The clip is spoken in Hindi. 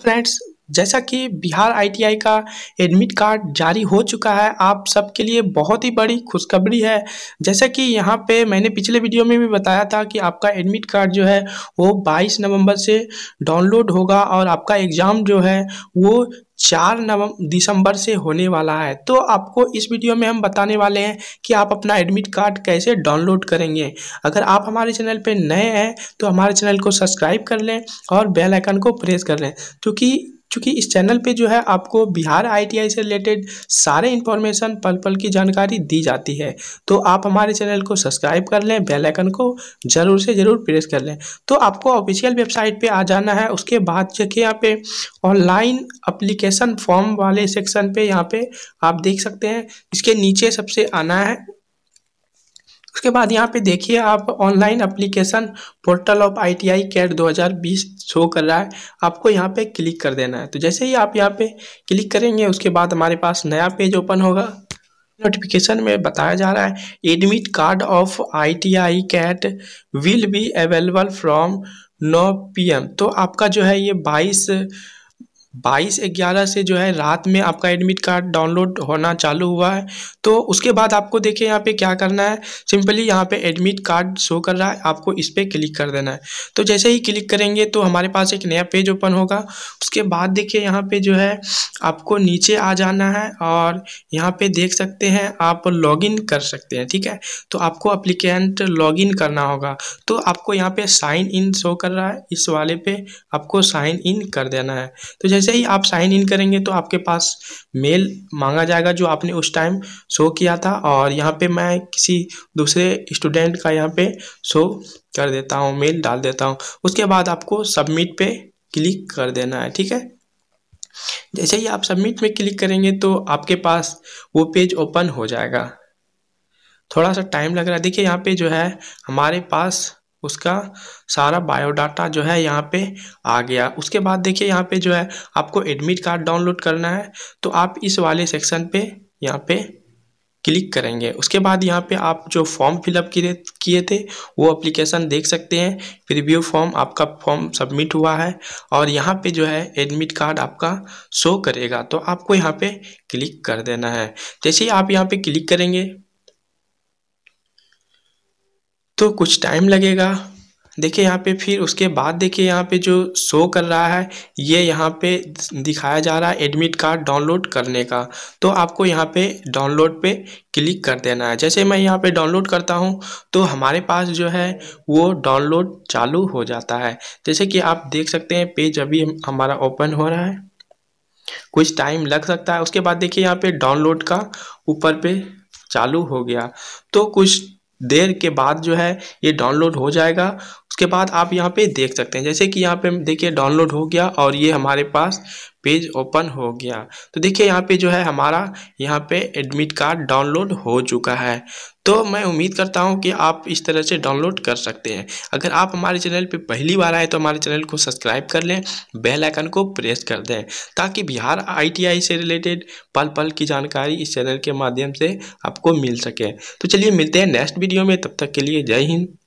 Friends, जैसा कि बिहार आईटीआई का एडमिट कार्ड जारी हो चुका है आप सबके लिए बहुत ही बड़ी खुशखबरी है जैसा कि यहाँ पे मैंने पिछले वीडियो में भी बताया था कि आपका एडमिट कार्ड जो है वो 22 नवंबर से डाउनलोड होगा और आपका एग्ज़ाम जो है वो चार नवम दिसंबर से होने वाला है तो आपको इस वीडियो में हम बताने वाले हैं कि आप अपना एडमिट कार्ड कैसे डाउनलोड करेंगे अगर आप हमारे चैनल पर नए हैं तो हमारे चैनल को सब्सक्राइब कर लें और बेल आइकन को प्रेस कर लें क्योंकि क्योंकि इस चैनल पे जो है आपको बिहार आईटीआई से रिलेटेड सारे इन्फॉर्मेशन पल पल की जानकारी दी जाती है तो आप हमारे चैनल को सब्सक्राइब कर लें बेल आइकन को ज़रूर से ज़रूर प्रेस कर लें तो आपको ऑफिशियल वेबसाइट पे आ जाना है उसके बाद कि यहाँ पे ऑनलाइन अप्लीकेशन फॉर्म वाले सेक्शन पे यहाँ पे आप देख सकते हैं इसके नीचे सबसे आना है उसके बाद यहाँ पे देखिए आप online application portal of I T I CAT दो शो कर रहा है आपको यहाँ पे क्लिक कर देना है तो जैसे ही आप यहाँ पे क्लिक करेंगे उसके बाद हमारे पास नया पेज ओपन होगा नोटिफिकेशन में बताया जा रहा है admit card of I T I CAT will be available from नौ पी एम तो आपका जो है ये बाईस बाईस ग्यारह से जो है रात में आपका एडमिट कार्ड डाउनलोड होना चालू हुआ है तो उसके बाद आपको देखिए यहाँ पे क्या करना है सिंपली यहाँ पे एडमिट कार्ड शो कर रहा है आपको इस पर क्लिक कर देना है तो जैसे ही क्लिक करेंगे तो हमारे पास एक नया पेज ओपन होगा उसके बाद देखिए यहाँ पे जो है आपको नीचे आ जाना है और यहाँ पे देख सकते हैं आप लॉग कर सकते हैं ठीक है तो आपको अप्लीकेंट लॉग करना होगा तो आपको यहाँ पे साइन इन शो कर रहा है इस वाले पे आपको साइन इन कर देना है तो जैसे जैसे ही आप साइन इन करेंगे तो आपके पास मेल मांगा जाएगा जो आपने उस टाइम शो किया था और यहाँ पे मैं किसी दूसरे स्टूडेंट का यहाँ पे शो कर देता हूँ मेल डाल देता हूँ उसके बाद आपको सबमिट पे क्लिक कर देना है ठीक है जैसे ही आप सबमिट में क्लिक करेंगे तो आपके पास वो पेज ओपन हो जाएगा थोड़ा सा टाइम लग रहा है देखिए यहाँ पे जो है हमारे पास उसका सारा बायोडाटा जो है यहाँ पे आ गया उसके बाद देखिए यहाँ पे जो है आपको एडमिट कार्ड डाउनलोड करना है तो आप इस वाले सेक्शन पे यहाँ पे क्लिक करेंगे उसके बाद यहाँ पे आप जो फॉर्म फिलअप किए थे वो एप्लीकेशन देख सकते हैं प्रीव्यू फॉर्म आपका फॉर्म सबमिट हुआ है और यहाँ पे जो है एडमिट कार्ड आपका शो करेगा तो आपको यहाँ पे क्लिक कर देना है जैसे ही आप यहाँ पे क्लिक करेंगे तो कुछ टाइम लगेगा देखिए यहाँ पे फिर उसके बाद देखिए यहाँ पे जो शो कर रहा है ये यहाँ पे दिखाया जा रहा है एडमिट कार्ड डाउनलोड करने का तो आपको यहाँ पे डाउनलोड पे क्लिक कर देना है जैसे मैं यहाँ पे डाउनलोड करता हूँ तो हमारे पास जो है वो डाउनलोड चालू हो जाता है जैसे कि आप देख सकते हैं पेज अभी हमारा ओपन हो रहा है कुछ टाइम लग सकता है उसके बाद देखिए यहाँ पे डाउनलोड का ऊपर पे चालू हो गया तो कुछ देर के बाद जो है ये डाउनलोड हो जाएगा उसके बाद आप यहाँ पे देख सकते हैं जैसे कि यहाँ पे देखिए डाउनलोड हो गया और ये हमारे पास पेज ओपन हो गया तो देखिए यहाँ पे जो है हमारा यहाँ पे एडमिट कार्ड डाउनलोड हो चुका है तो मैं उम्मीद करता हूँ कि आप इस तरह से डाउनलोड कर सकते हैं अगर आप हमारे चैनल पे पहली बार आए तो हमारे चैनल को सब्सक्राइब कर लें बेल आइकन को प्रेस कर दें ताकि बिहार आईटीआई से रिलेटेड पल पल की जानकारी इस चैनल के माध्यम से आपको मिल सके तो चलिए मिलते हैं नेक्स्ट वीडियो में तब तक के लिए जय हिंद